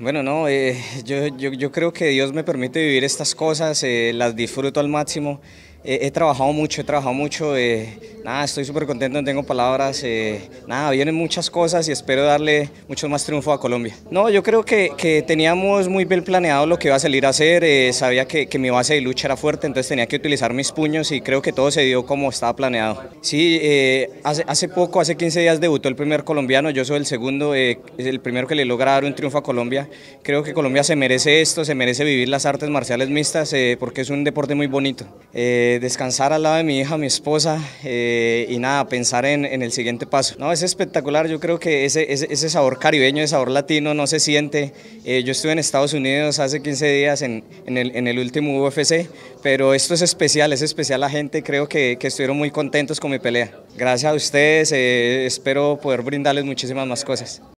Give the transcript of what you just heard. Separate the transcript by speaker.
Speaker 1: Bueno, no, eh, yo, yo, creo que Dios me permite vivir estas cosas, eh, las disfruto al máximo. He, trabajado mucho, he trabajado mucho. Eh, nada, estoy súper contento, no tengo palabras. Eh, nada, vienen muchas cosas y espero darle mucho más triunfo a Colombia. No, yo creo que, que teníamos muy bien planeado lo que iba a salir a hacer. Eh, sabía que, que, mi base de lucha era fuerte, entonces tenía que utilizar mis puños y creo que todo se dio como estaba planeado. Sí, hace, hace, poco, hace 15 días debutó el primer colombiano, yo soy el segundo, el primero que le logra dar un triunfo a Colombia. Creo que Colombia se merece esto, se merece vivir las artes marciales mixtas porque es un deporte muy bonito descansar al lado de mi hija, mi esposa eh, y nada, pensar en, el siguiente paso. No, es espectacular, yo creo que ese, ese, sabor caribeño, ese sabor latino no se siente. Eh, yo estuve en Estados Unidos hace 15 días en, el, en, el, último UFC, pero esto es especial, es especial la gente, creo que, que estuvieron muy contentos con mi pelea. Gracias a ustedes, eh, espero poder brindarles muchísimas más cosas.